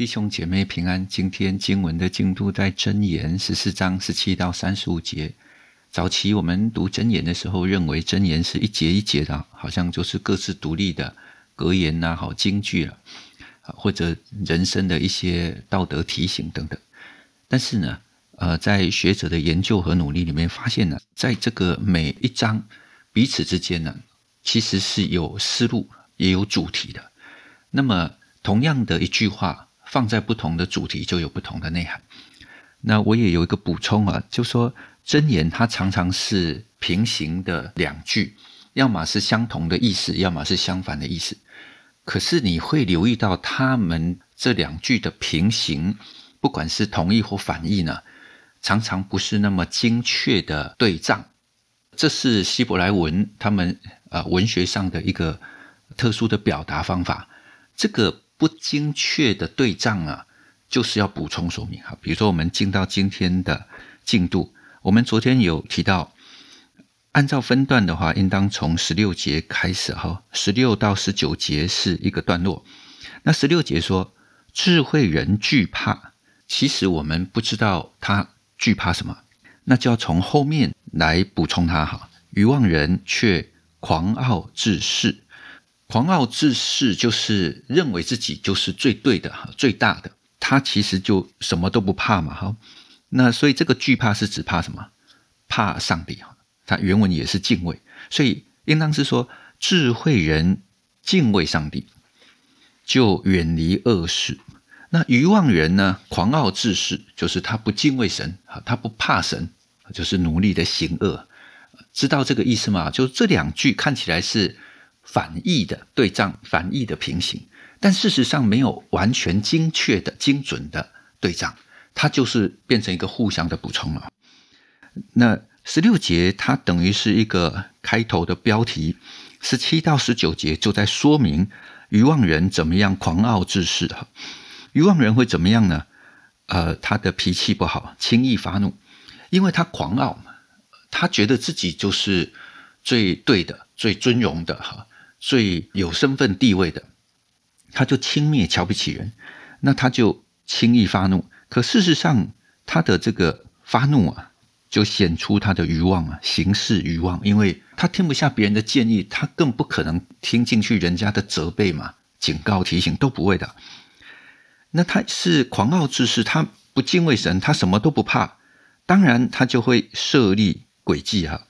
弟兄姐妹平安。今天经文的经度在真言十四章十七到三十五节。早期我们读真言的时候，认为真言是一节一节的，好像就是各自独立的格言呐、好金句了，或者人生的一些道德提醒等等。但是呢，呃，在学者的研究和努力里面，发现呢，在这个每一章彼此之间呢，其实是有思路也有主题的。那么，同样的一句话。放在不同的主题就有不同的内涵。那我也有一个补充啊，就说真言它常常是平行的两句，要么是相同的意思，要么是相反的意思。可是你会留意到，他们这两句的平行，不管是同意或反义呢，常常不是那么精确的对仗。这是希伯来文他们呃文学上的一个特殊的表达方法。这个。不精确的对仗啊，就是要补充说明哈。比如说，我们进到今天的进度，我们昨天有提到，按照分段的话，应当从十六节开始哈。十六到十九节是一个段落。那十六节说智慧人惧怕，其实我们不知道他惧怕什么，那就要从后面来补充它哈。愚妄人却狂傲自恃。狂傲自恃就是认为自己就是最对的、哈，最大的，他其实就什么都不怕嘛，哈。那所以这个惧怕是只怕什么？怕上帝哈。他原文也是敬畏，所以应当是说智慧人敬畏上帝，就远离恶事。那愚妄人呢？狂傲自恃就是他不敬畏神啊，他不怕神，就是努力的行恶。知道这个意思吗？就这两句看起来是。反义的对仗，反义的平行，但事实上没有完全精确的、精准的对仗，它就是变成一个互相的补充了。那十六节它等于是一个开头的标题，十七到十九节就在说明愚妄人怎么样狂傲自恃的。愚妄人会怎么样呢？呃，他的脾气不好，轻易发怒，因为他狂傲嘛，他觉得自己就是最对的、最尊荣的哈。所以有身份地位的，他就轻蔑瞧不起人，那他就轻易发怒。可事实上，他的这个发怒啊，就显出他的欲望啊，行事欲望。因为他听不下别人的建议，他更不可能听进去人家的责备嘛、警告、提醒都不会的。那他是狂傲之士，他不敬畏神，他什么都不怕，当然他就会设立诡计哈。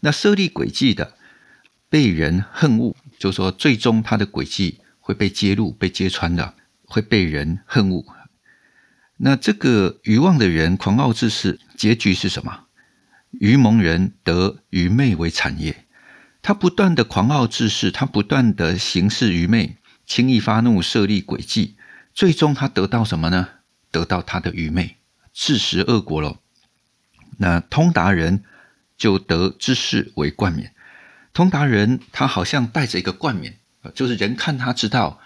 那设立诡计的，被人恨恶。就是说，最终他的诡计会被揭露、被揭穿的，会被人恨恶。那这个愚妄的人狂傲自恃，结局是什么？愚蒙人得愚昧为产业，他不断的狂傲自恃，他不断的行事愚昧，轻易发怒，设立诡计，最终他得到什么呢？得到他的愚昧，自食恶果了。那通达人就得知识为冠冕。通达人，他好像带着一个冠冕，就是人看他知道，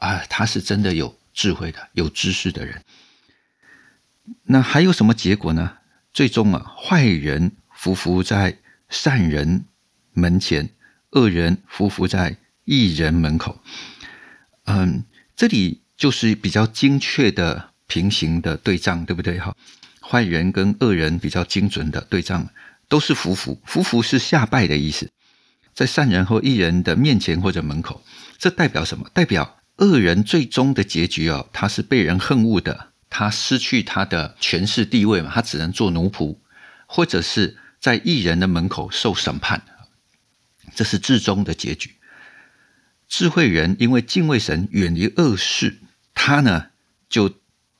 啊，他是真的有智慧的、有知识的人。那还有什么结果呢？最终啊，坏人匍匐在善人门前，恶人匍匐在异人门口。嗯，这里就是比较精确的平行的对仗，对不对？哈，坏人跟恶人比较精准的对仗，都是匍匐，匍匐是下拜的意思。在善人或异人的面前或者门口，这代表什么？代表恶人最终的结局哦，他是被人恨恶的，他失去他的权势地位嘛，他只能做奴仆，或者是在异人的门口受审判，这是至终的结局。智慧人因为敬畏神，远离恶事，他呢就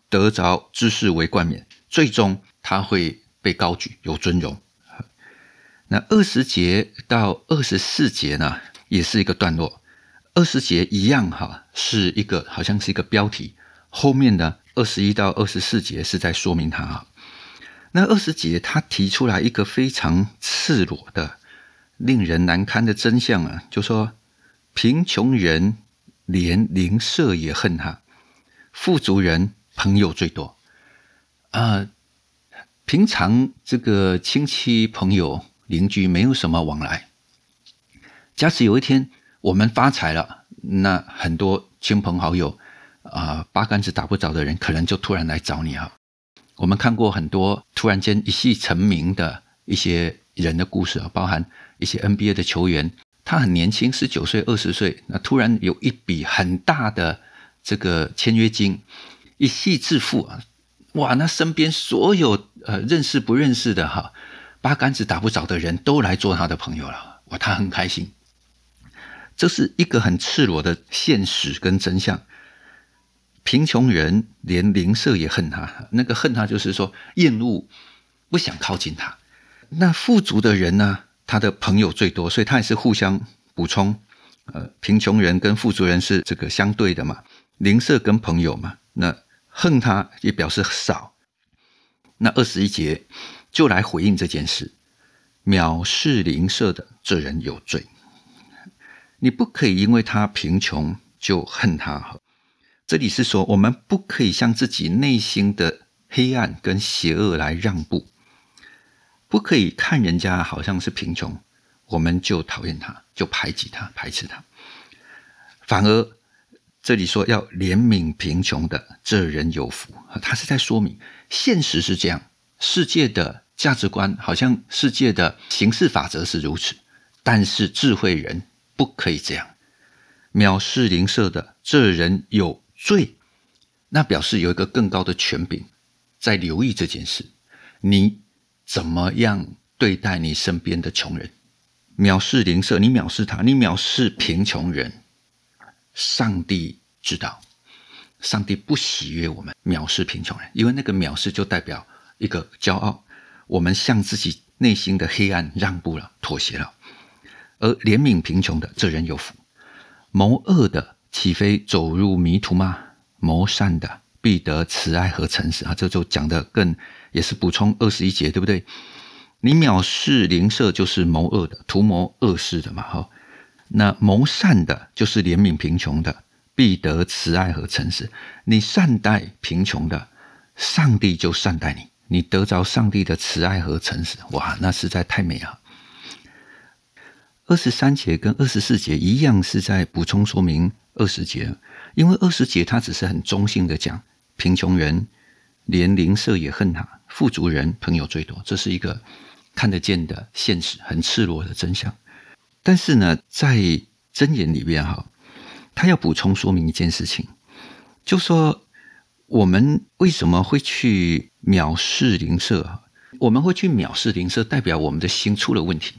得着知识为冠冕，最终他会被高举，有尊荣。那二十节到二十四节呢，也是一个段落。二十节一样哈，是一个好像是一个标题。后面的二十一到二十四节是在说明它。那二十节他提出来一个非常赤裸的、令人难堪的真相啊，就说贫穷人连邻舍也恨他，富足人朋友最多啊。平常这个亲戚朋友。邻居没有什么往来。假使有一天我们发财了，那很多亲朋好友啊，八竿子打不着的人，可能就突然来找你哈。我们看过很多突然间一夕成名的一些人的故事啊，包含一些 NBA 的球员，他很年轻，十九岁、二十岁，那突然有一笔很大的这个签约金，一夕致富啊，哇！那身边所有呃认识不认识的哈。八竿子打不着的人都来做他的朋友了，哇，他很开心。这是一个很赤裸的现实跟真相。贫穷人连邻舍也恨他，那个恨他就是说厌恶，不想靠近他。那富足的人呢，他的朋友最多，所以他也是互相补充。呃，贫穷人跟富足人是这个相对的嘛，邻舍跟朋友嘛。那恨他也表示少。那二十一节。就来回应这件事，藐视邻舍的这人有罪。你不可以因为他贫穷就恨他这里是说，我们不可以向自己内心的黑暗跟邪恶来让步，不可以看人家好像是贫穷，我们就讨厌他，就排挤他、排斥他。反而，这里说要怜悯贫穷的这人有福他是在说明，现实是这样，世界的。价值观好像世界的形式法则是如此，但是智慧人不可以这样。藐视灵舍的这人有罪，那表示有一个更高的权柄在留意这件事。你怎么样对待你身边的穷人？藐视灵舍，你藐视他，你藐视贫穷人，上帝知道，上帝不喜悦我们藐视贫穷人，因为那个藐视就代表一个骄傲。我们向自己内心的黑暗让步了，妥协了，而怜悯贫穷的这人有福，谋恶的岂非走入迷途吗？谋善的必得慈爱和诚实啊！这就讲的更也是补充二十一节，对不对？你藐视邻舍，就是谋恶的，图谋恶事的嘛，哈。那谋善的就是怜悯贫穷的，必得慈爱和诚实。你善待贫穷的，上帝就善待你。你得着上帝的慈爱和诚实，哇，那实在太美了。二十三节跟二十四节一样，是在补充说明二十节，因为二十节他只是很中性的讲，贫穷人连邻舍也恨他，富足人朋友最多，这是一个看得见的现实，很赤裸的真相。但是呢，在箴言里面哈，他要补充说明一件事情，就说我们为什么会去？藐视灵舍，啊，我们会去藐视灵舍，代表我们的心出了问题。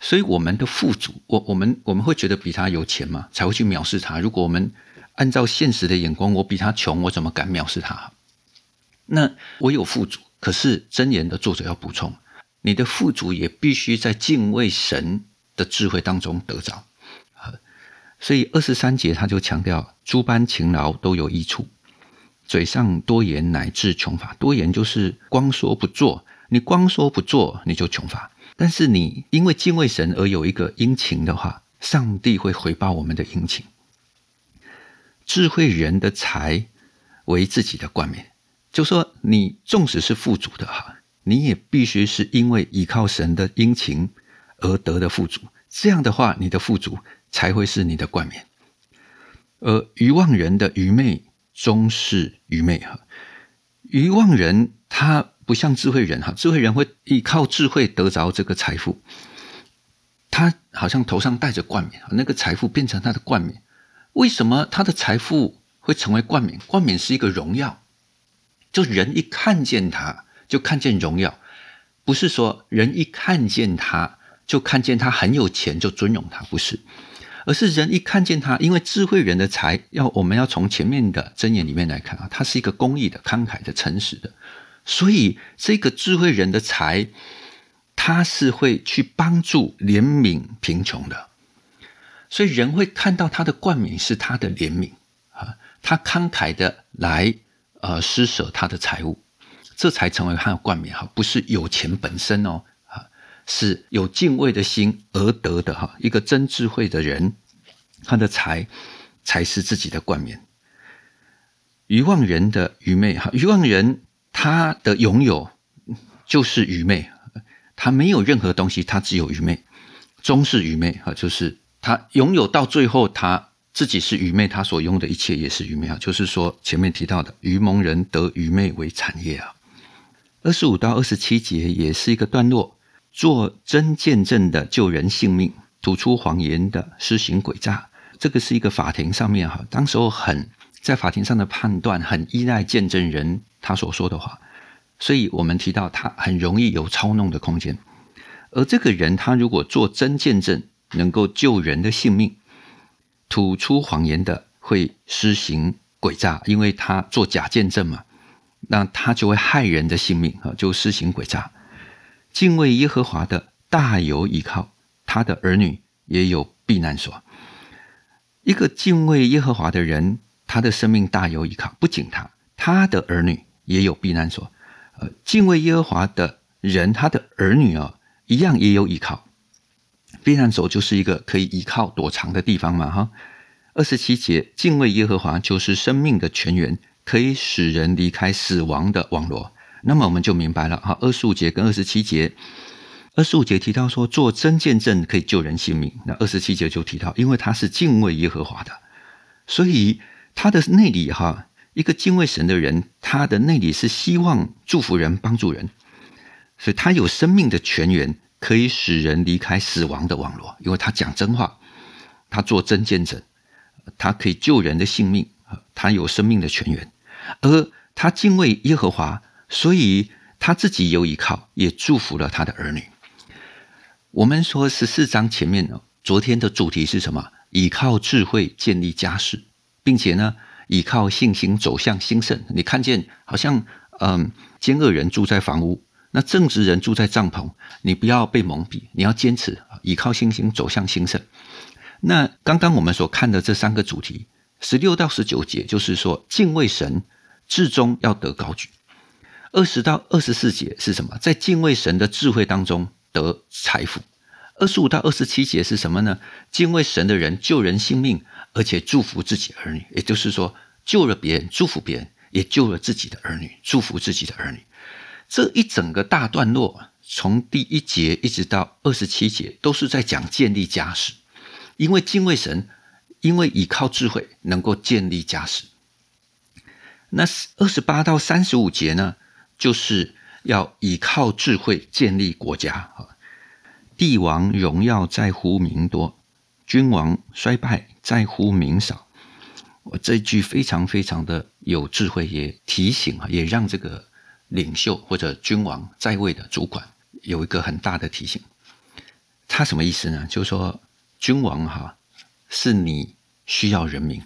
所以我们的富足，我我们我们会觉得比他有钱嘛，才会去藐视他。如果我们按照现实的眼光，我比他穷，我怎么敢藐视他？那我有富足，可是真言的作者要补充，你的富足也必须在敬畏神的智慧当中得着啊。所以二十三节他就强调，诸般勤劳都有益处。嘴上多言乃至穷乏，多言就是光说不做。你光说不做，你就穷乏。但是你因为敬畏神而有一个殷勤的话，上帝会回报我们的殷勤。智慧人的财为自己的冠冕，就说你纵使是富足的哈，你也必须是因为依靠神的殷勤而得的富足。这样的话，你的富足才会是你的冠冕。而愚妄人的愚昧。终是愚昧哈！愚妄人他不像智慧人哈，智慧人会依靠智慧得着这个财富，他好像头上戴着冠冕，那个财富变成他的冠冕。为什么他的财富会成为冠冕？冠冕是一个荣耀，就人一看见他就看见荣耀，不是说人一看见他就看见他很有钱就尊荣他，不是。而是人一看见他，因为智慧人的财要我们要从前面的箴言里面来看啊，他是一个公益的、慷慨的、诚实的，所以这个智慧人的财，他是会去帮助、怜悯贫穷的，所以人会看到他的冠冕是他的怜悯啊，他慷慨的来呃施舍他的财物，这才成为他的冠冕哈，不是有钱本身哦。是有敬畏的心而得的哈，一个真智慧的人，他的才才是自己的冠冕。愚妄人的愚昧哈，愚妄人他的拥有就是愚昧，他没有任何东西，他只有愚昧，终是愚昧哈，就是他拥有到最后，他自己是愚昧，他所拥的一切也是愚昧哈，就是说前面提到的愚蒙人得愚昧为产业啊。二十五到二十七节也是一个段落。做真见证的救人性命，吐出谎言的施行诡诈，这个是一个法庭上面哈，当时候很在法庭上的判断很依赖见证人他所说的话，所以我们提到他很容易有操弄的空间。而这个人他如果做真见证，能够救人的性命，吐出谎言的会施行诡诈，因为他做假见证嘛，那他就会害人的性命哈，就施行诡诈。敬畏耶和华的大有依靠，他的儿女也有避难所。一个敬畏耶和华的人，他的生命大有依靠，不仅他，他的儿女也有避难所。呃，敬畏耶和华的人，他的儿女啊，一样也有依靠。避难所就是一个可以依靠躲藏的地方嘛，哈。二十七节，敬畏耶和华就是生命的泉源，可以使人离开死亡的网络。那么我们就明白了哈，二十五节跟二十七节，二十五节提到说做真见证可以救人性命，那二十七节就提到，因为他是敬畏耶和华的，所以他的内里哈，一个敬畏神的人，他的内里是希望祝福人、帮助人，所以他有生命的泉源，可以使人离开死亡的网络，因为他讲真话，他做真见证，他可以救人的性命他有生命的泉源，而他敬畏耶和华。所以他自己有依靠，也祝福了他的儿女。我们说十四章前面呢，昨天的主题是什么？依靠智慧建立家室，并且呢，依靠信心走向兴盛。你看见好像，嗯，奸恶人住在房屋，那正直人住在帐篷。你不要被蒙蔽，你要坚持，依靠信心走向兴盛。那刚刚我们所看的这三个主题，十六到十九节就是说，敬畏神至终要得高举。二十到二十四节是什么？在敬畏神的智慧当中得财富。二十五到二十七节是什么呢？敬畏神的人救人性命，而且祝福自己儿女。也就是说，救了别人，祝福别人，也救了自己的儿女，祝福自己的儿女。这一整个大段落，从第一节一直到二十七节，都是在讲建立家室，因为敬畏神，因为依靠智慧能够建立家室。那二十八到三十五节呢？就是要依靠智慧建立国家啊！帝王荣耀在乎民多，君王衰败在乎民少。我这句非常非常的有智慧，也提醒啊，也让这个领袖或者君王在位的主管有一个很大的提醒。他什么意思呢？就是说君王哈，是你需要人民，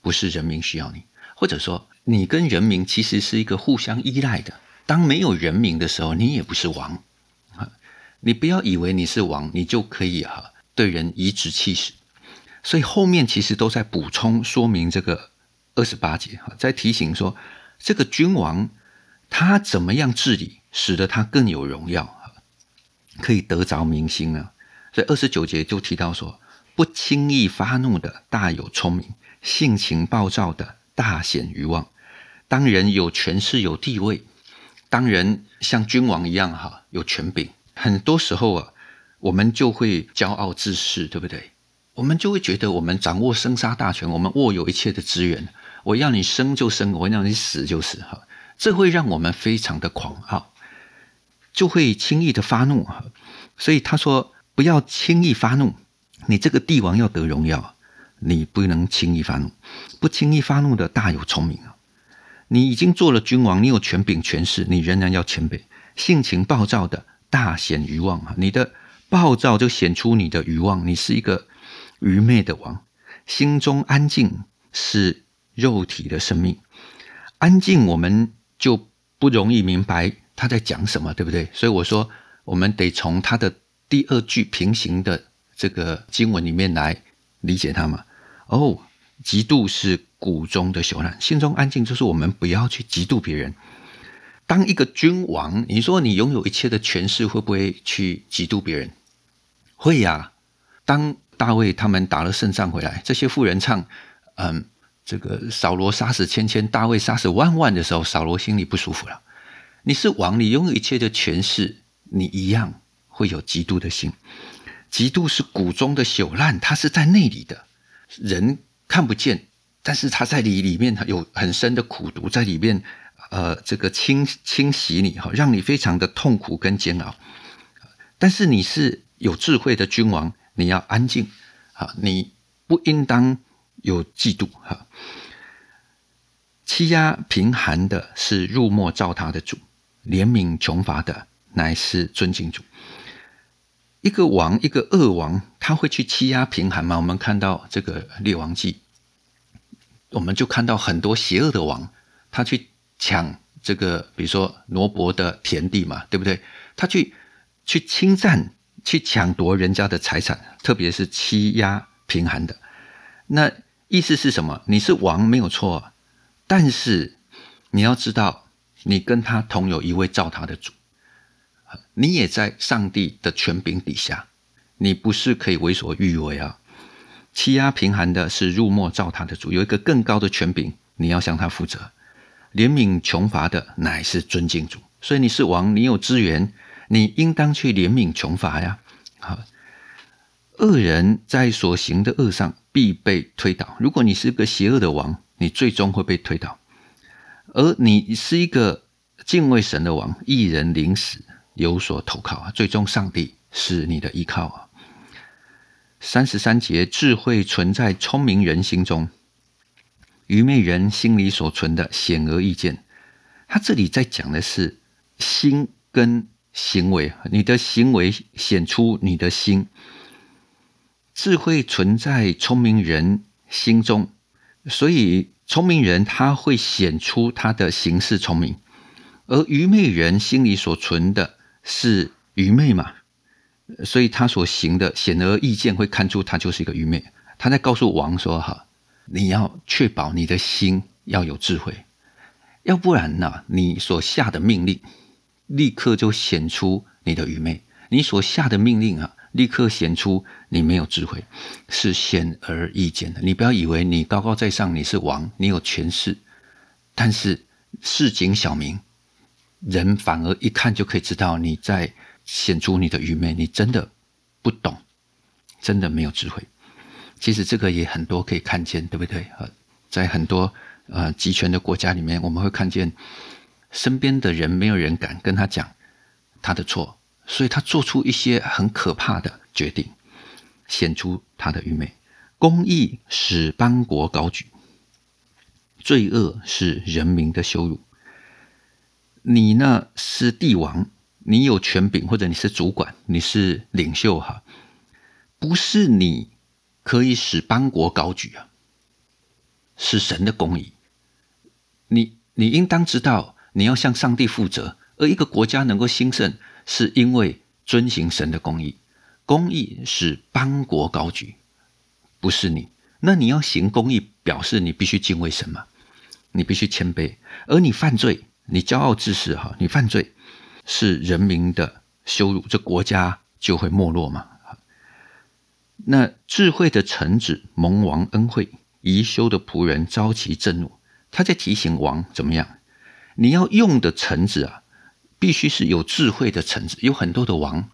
不是人民需要你，或者说你跟人民其实是一个互相依赖的。当没有人名的时候，你也不是王，啊，你不要以为你是王，你就可以哈对人颐指气使。所以后面其实都在补充说明这个二十八节哈，在提醒说这个君王他怎么样治理，使得他更有荣耀，可以得着民心呢。所以二十九节就提到说，不轻易发怒的大有聪明，性情暴躁的大显愚望。当人有权势、有地位。当人像君王一样哈，有权柄，很多时候啊，我们就会骄傲自恃，对不对？我们就会觉得我们掌握生杀大权，我们握有一切的资源，我要你生就生，我要你死就死哈，这会让我们非常的狂傲，就会轻易的发怒哈。所以他说，不要轻易发怒。你这个帝王要得荣耀，你不能轻易发怒，不轻易发怒的大有聪明啊。你已经做了君王，你有权柄、权势，你仍然要谦卑。性情暴躁的大显欲望啊！你的暴躁就显出你的欲望，你是一个愚昧的王。心中安静是肉体的生命，安静我们就不容易明白他在讲什么，对不对？所以我说，我们得从他的第二句平行的这个经文里面来理解他嘛。哦，嫉妒是。谷中的朽烂，心中安静，就是我们不要去嫉妒别人。当一个君王，你说你拥有一切的权势，会不会去嫉妒别人？会呀。当大卫他们打了胜仗回来，这些妇人唱：“嗯，这个扫罗杀死千千，大卫杀死万万”的时候，扫罗心里不舒服了。你是王，你拥有一切的权势，你一样会有嫉妒的心。嫉妒是谷中的朽烂，它是在内里的，人看不见。但是他在里里面有很深的苦毒在里面，呃，这个侵侵袭你哈，让你非常的痛苦跟煎熬。但是你是有智慧的君王，你要安静啊，你不应当有嫉妒哈。欺压贫寒的是入末造他的主，怜悯穷乏的乃是尊敬主。一个王，一个恶王，他会去欺压贫寒吗？我们看到这个《列王记》。我们就看到很多邪恶的王，他去抢这个，比如说挪伯的田地嘛，对不对？他去去侵占、去抢夺人家的财产，特别是欺压贫寒的。那意思是什么？你是王没有错，但是你要知道，你跟他同有一位造他的主，你也在上帝的权柄底下，你不是可以为所欲为啊。欺压贫寒的是入末造他的主，有一个更高的权柄，你要向他负责。怜悯穷乏的乃是尊敬主，所以你是王，你有资源，你应当去怜悯穷乏呀。好，恶人在所行的恶上必被推倒。如果你是个邪恶的王，你最终会被推倒；而你是一个敬畏神的王，一人临死有所投靠啊，最终上帝是你的依靠啊。三十三节，智慧存在聪明人心中，愚昧人心里所存的显而易见。他这里在讲的是心跟行为你的行为显出你的心。智慧存在聪明人心中，所以聪明人他会显出他的行事聪明，而愚昧人心里所存的是愚昧嘛。所以他所行的显而易见，会看出他就是一个愚昧。他在告诉王说：“哈，你要确保你的心要有智慧，要不然呐，你所下的命令立刻就显出你的愚昧。你所下的命令啊，立刻显出你没有智慧，是显而易见的。你不要以为你高高在上，你是王，你有权势，但是市井小民人反而一看就可以知道你在。”显出你的愚昧，你真的不懂，真的没有智慧。其实这个也很多可以看见，对不对？呃，在很多呃集权的国家里面，我们会看见身边的人没有人敢跟他讲他的错，所以他做出一些很可怕的决定，显出他的愚昧。公义使邦国高举，罪恶是人民的羞辱。你呢，是帝王。你有权柄，或者你是主管，你是领袖，哈，不是你可以使邦国高举啊，是神的公义。你你应当知道，你要向上帝负责。而一个国家能够兴盛，是因为遵行神的公义，公义使邦国高举，不是你。那你要行公义，表示你必须敬畏神嘛，你必须谦卑。而你犯罪，你骄傲自恃，哈，你犯罪。是人民的羞辱，这国家就会没落嘛。那智慧的臣子蒙王恩惠，宜修的仆人招其震怒。他在提醒王怎么样？你要用的臣子啊，必须是有智慧的臣子。有很多的王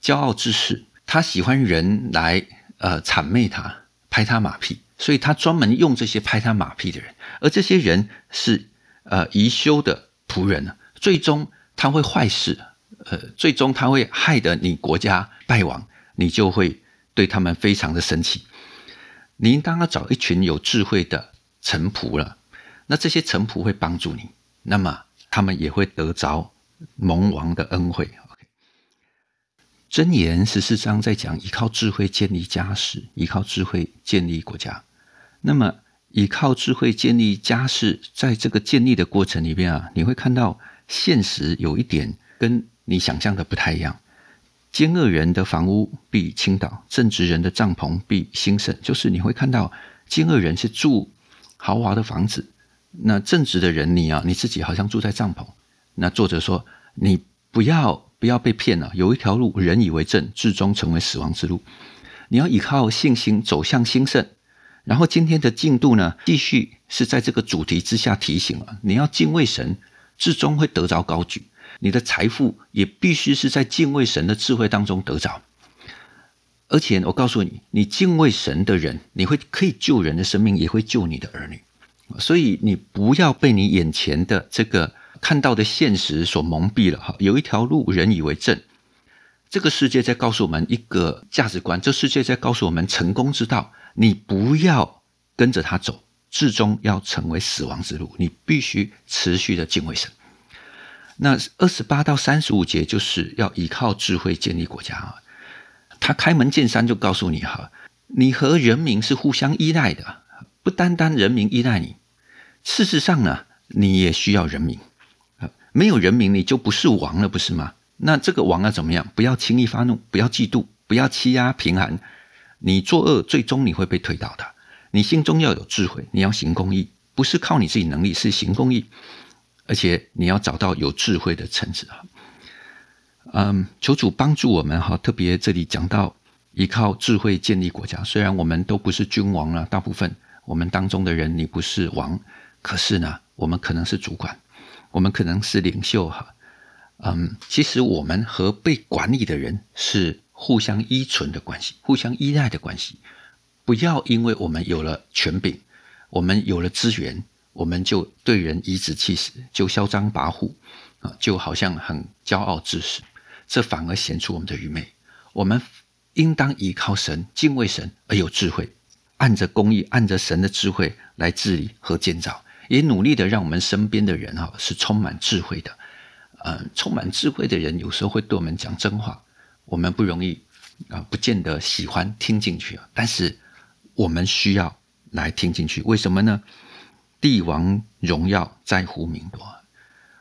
骄傲自恃，他喜欢人来呃谄媚他，拍他马屁，所以他专门用这些拍他马屁的人。而这些人是呃宜修的仆人最终。他会坏事，呃，最终他会害得你国家败亡，你就会对他们非常的生气。你应当要找一群有智慧的臣仆了，那这些臣仆会帮助你，那么他们也会得着蒙王的恩惠。真言十四章在讲依靠智慧建立家室，依靠智慧建立国家。那么依靠智慧建立家室，在这个建立的过程里边啊，你会看到。现实有一点跟你想象的不太一样，奸恶人的房屋必倾倒，正直人的帐篷必兴盛。就是你会看到奸恶人是住豪华的房子，那正直的人，你啊，你自己好像住在帐篷。那作者说，你不要不要被骗了，有一条路，人以为正，至终成为死亡之路。你要依靠信心走向兴盛。然后今天的进度呢，继续是在这个主题之下提醒了，你要敬畏神。最终会得着高举，你的财富也必须是在敬畏神的智慧当中得着。而且，我告诉你，你敬畏神的人，你会可以救人的生命，也会救你的儿女。所以，你不要被你眼前的这个看到的现实所蒙蔽了。哈，有一条路人以为正，这个世界在告诉我们一个价值观，这世界在告诉我们成功之道，你不要跟着他走。至终要成为死亡之路，你必须持续的敬畏神。那二十八到三十五节就是要依靠智慧建立国家啊。他开门见山就告诉你哈，你和人民是互相依赖的，不单单人民依赖你，事实上呢，你也需要人民啊。没有人民你就不是王了，不是吗？那这个王啊怎么样？不要轻易发怒，不要嫉妒，不要欺压贫寒。你作恶，最终你会被推倒的。你心中要有智慧，你要行公益，不是靠你自己能力，是行公益，而且你要找到有智慧的臣子啊。嗯，求主帮助我们哈。特别这里讲到依靠智慧建立国家，虽然我们都不是君王了，大部分我们当中的人，你不是王，可是呢，我们可能是主管，我们可能是领袖哈。嗯，其实我们和被管理的人是互相依存的关系，互相依赖的关系。不要因为我们有了权柄，我们有了资源，我们就对人颐指气使，就嚣张跋扈，啊，就好像很骄傲自恃，这反而显出我们的愚昧。我们应当依靠神，敬畏神而有智慧，按着公义，按着神的智慧来治理和建造，也努力的让我们身边的人哈是充满智慧的。嗯，充满智慧的人有时候会对我们讲真话，我们不容易啊，不见得喜欢听进去啊，但是。我们需要来听进去，为什么呢？帝王荣耀在乎民多，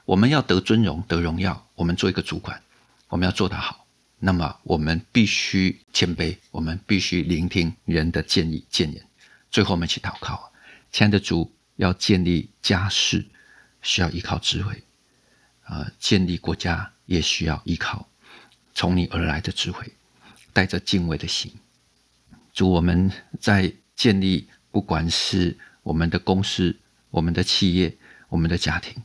我们要得尊荣、得荣耀。我们做一个主管，我们要做得好，那么我们必须谦卑，我们必须聆听人的建议、谏言。最后我们去祷告：亲爱的主，要建立家室，需要依靠智慧啊！建立国家也需要依靠从你而来的智慧，带着敬畏的心。主，我们在建立，不管是我们的公司、我们的企业、我们的家庭，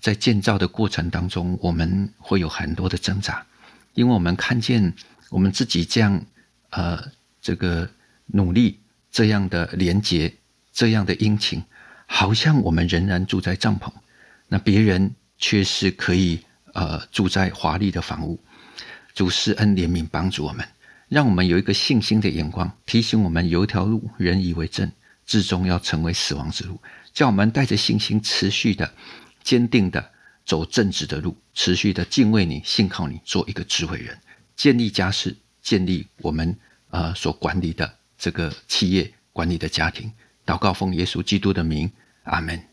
在建造的过程当中，我们会有很多的挣扎，因为我们看见我们自己这样，呃，这个努力、这样的廉洁、这样的殷勤，好像我们仍然住在帐篷，那别人却是可以呃住在华丽的房屋。主施恩怜悯，帮助我们。让我们有一个信心的眼光，提醒我们有一条路人以为正，至终要成为死亡之路。叫我们带着信心，持续的、坚定的走正直的路，持续的敬畏你、信靠你，做一个智慧人，建立家室，建立我们呃所管理的这个企业管理的家庭。祷告奉耶稣基督的名，阿门。